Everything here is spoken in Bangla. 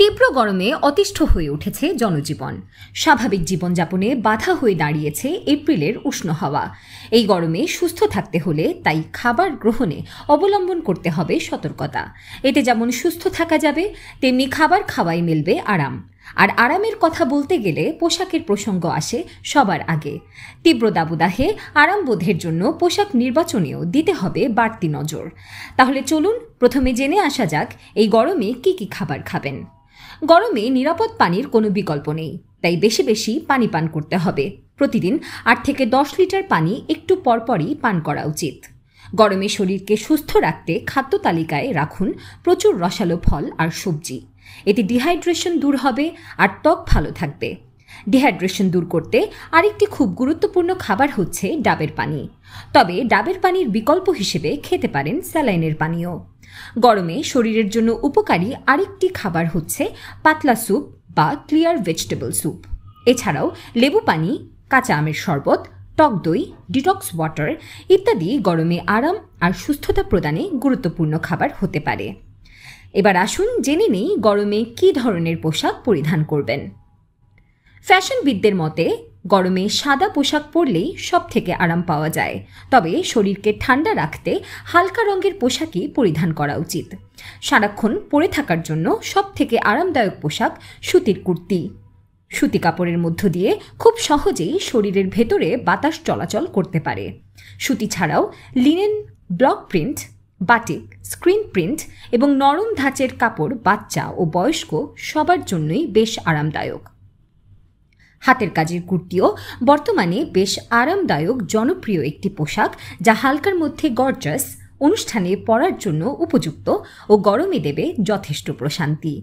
তীব্র গরমে অতিষ্ঠ হয়ে উঠেছে জনজীবন স্বাভাবিক জীবনযাপনে বাধা হয়ে দাঁড়িয়েছে এপ্রিলের উষ্ণ হাওয়া এই গরমে সুস্থ থাকতে হলে তাই খাবার গ্রহণে অবলম্বন করতে হবে সতর্কতা এতে যেমন সুস্থ থাকা যাবে তেমনি খাবার খাওয়াই মিলবে আরাম আর আরামের কথা বলতে গেলে পোশাকের প্রসঙ্গ আসে সবার আগে তীব্র দাবুদাহে আরাম বোধের জন্য পোশাক নির্বাচনেও দিতে হবে বাড়তি নজর তাহলে চলুন প্রথমে জেনে আসা যাক এই গরমে কি কি খাবার খাবেন গরমে নিরাপদ পানির কোনো বিকল্প নেই তাই বেশি বেশি পানি পান করতে হবে প্রতিদিন আট থেকে দশ লিটার পানি একটু পরপরই পান করা উচিত গরমে শরীরকে সুস্থ রাখতে খাদ্য তালিকায় রাখুন প্রচুর রসালো ফল আর সবজি এতে ডিহাইড্রেশন দূর হবে আর ত্বক ভালো থাকবে ডিহাইড্রেশন দূর করতে আরেকটি খুব গুরুত্বপূর্ণ খাবার হচ্ছে ডাবের পানি তবে ডাবের পানির বিকল্প হিসেবে খেতে পারেন স্যালাইনের পানীয় গরমে শরীরের জন্য উপকারী আরেকটি খাবার হচ্ছে পাতলা স্যুপ বা ক্লিয়ার ভেজিটেবল স্যুপ এছাড়াও লেবু পানি কাঁচা আমের শরবত টক দই ডিটক্স ওয়াটার ইত্যাদি গরমে আরাম আর সুস্থতা প্রদানে গুরুত্বপূর্ণ খাবার হতে পারে এবার আসুন জেনে নেই গরমে কী ধরনের পোশাক পরিধান করবেন ফ্যাশনবিদদের মতে গরমে সাদা পোশাক পরলেই সব থেকে আরাম পাওয়া যায় তবে শরীরকে ঠান্ডা রাখতে হালকা রঙের পোশাকই পরিধান করা উচিত সারাক্ষণ পরে থাকার জন্য সব থেকে আরামদায়ক পোশাক সুতির কুর্তি সুতি কাপড়ের মধ্য দিয়ে খুব সহজেই শরীরের ভেতরে বাতাস চলাচল করতে পারে সুতি ছাড়াও linen block print batik screen print এবং নরম ধাঁচের কাপড় বাচ্চা ও বয়স্ক সবার জন্যই বেশ আরামদায়ক হাতের কাজের কুর্তিও বর্তমানে বেশ আরামদায়ক জনপ্রিয় একটি পোশাক যা হালকার মধ্যে গর্জাস অনুষ্ঠানে পরার জন্য উপযুক্ত ও গরমে দেবে যথেষ্ট প্রশান্তি